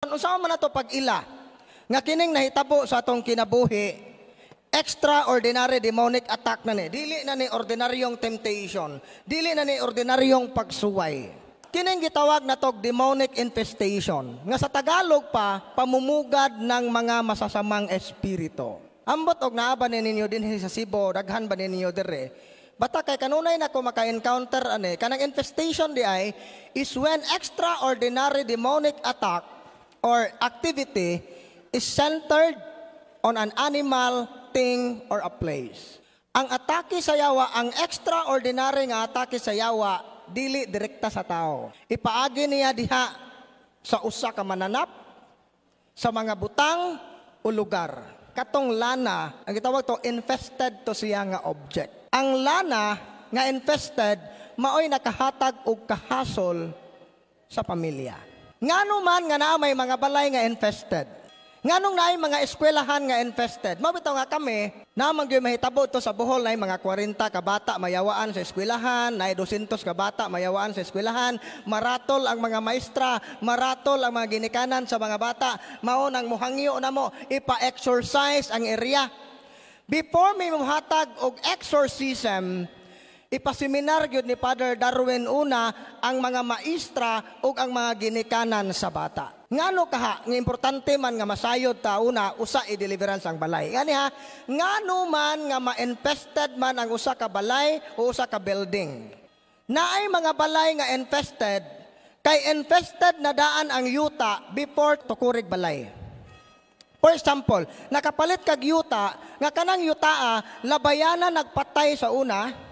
Unsa man nato pag-ila nga kining nahitabo sa atong kinabuhi extraordinary demonic attack na ni dili na ni ordinaryong temptation dili na ni ordinaryong pagsuway kining gitawag na tog demonic infestation nga sa Tagalog pa pamumugad ng mga masasamang espirito. ambot og naa ni ninyo din sa Cebu daghan ba ninyo dire Bata kay kanunay na ko maka-encounter ane, kanang infestation di ay is when extraordinary demonic attack or activity is centered on an animal, thing, or a place. Ang atake sa yawa, ang extraordinary nga atake sa yawa, dili direkta sa tao. Ipaagi niya diha sa usa ka mananap, sa mga butang o lugar. Katong lana, ang gitawag to, infested to siya nga object. Ang lana nga infested, maoy nakahatag og kahasol sa pamilya. Ngano man nga na may mga balay nga infested. Nganong naay mga eskwelahan nga infested. Mabitaw nga kami, na gyud mahitabo to sa Bohol na mga 40 ka bata mayawaan sa eskwelahan, naay 200 ka bata mayawaan sa eskwelahan, maratol ang mga maestra, maratol ang mga ginikanan sa mga bata, mao nang muhangyo na mo ipa-exercise ang area. Before may muhatag og exorcism, Ipaseminar yun ni Father Darwin una ang mga maestra o ang mga ginikanan sa bata. Ngano kaha, nga importante man nga masayod ta una, usa i-deliverance ang balay. Ngani ha, ngano man nga ma-infested man ang usa ka balay o usa ka building. Naay mga balay nga infested, kay infested na daan ang yuta before tukurig balay. For example, nakapalit kag yuta, nga kanang yuta ah, labayanan nagpatay sa una,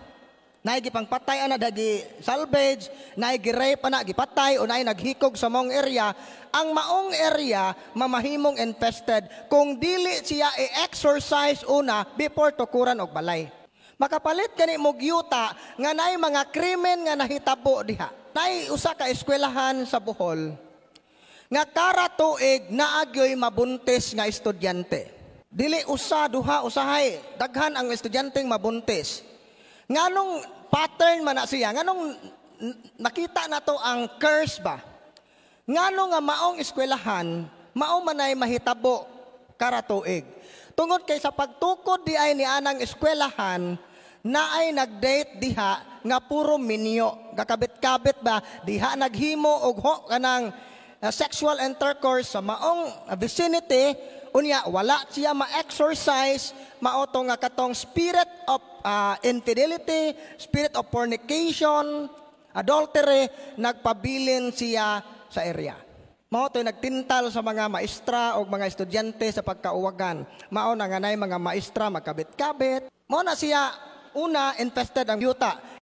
Naay gipangpatay ana dagi salvage, naigi gi-rape ana gipatay o naay naghikog sa mong area. Ang maong area mamahimong infested kung dili siya i-exercise una before tukuran og balay. Makapalit kani mo gyuta nga naay mga krimen nga nahitabo diha. Naay usa ka eskwelahan sa Bohol nga kara tuig naagyoy mabuntis nga estudyante. Dili usa duha usahay daghan ang estudyanteng mabuntis. Nganong pattern man na siya? Nganong nakita na to ang curse ba? Ngano nga maong eskwelahan, mao manay mahitabo karatuig. Tungod kay sa pagtukod di ay ni anang eskwelahan, na ay nag-date diha nga puro minyo. Gakabit-kabit ba diha naghimo og ho kanang uh, sexual intercourse sa maong vicinity unya wala siya ma-exercise mao to nga katong spirit of uh, infidelity, spirit of fornication, adultery, nagpabilin siya sa area. Mao to'y nagtintal sa mga maestra o mga estudyante sa pagkauwagan. Mao na nga mga maestra makabit-kabit. Mao na siya una infested ang yuta